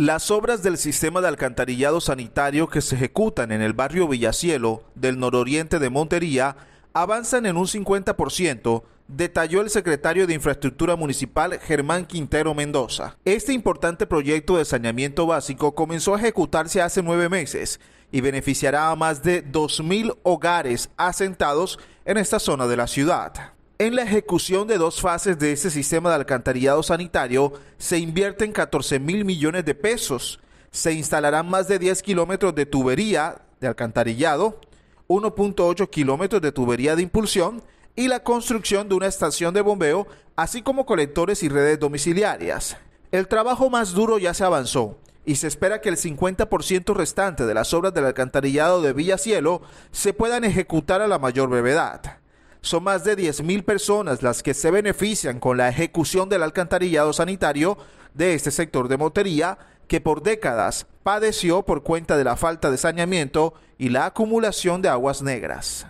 Las obras del sistema de alcantarillado sanitario que se ejecutan en el barrio Villacielo del nororiente de Montería avanzan en un 50%, detalló el secretario de Infraestructura Municipal Germán Quintero Mendoza. Este importante proyecto de saneamiento básico comenzó a ejecutarse hace nueve meses y beneficiará a más de 2.000 hogares asentados en esta zona de la ciudad. En la ejecución de dos fases de este sistema de alcantarillado sanitario se invierten 14 mil millones de pesos. Se instalarán más de 10 kilómetros de tubería de alcantarillado, 1.8 kilómetros de tubería de impulsión y la construcción de una estación de bombeo, así como colectores y redes domiciliarias. El trabajo más duro ya se avanzó y se espera que el 50% restante de las obras del alcantarillado de Villacielo se puedan ejecutar a la mayor brevedad. Son más de 10.000 personas las que se benefician con la ejecución del alcantarillado sanitario de este sector de motería, que por décadas padeció por cuenta de la falta de saneamiento y la acumulación de aguas negras.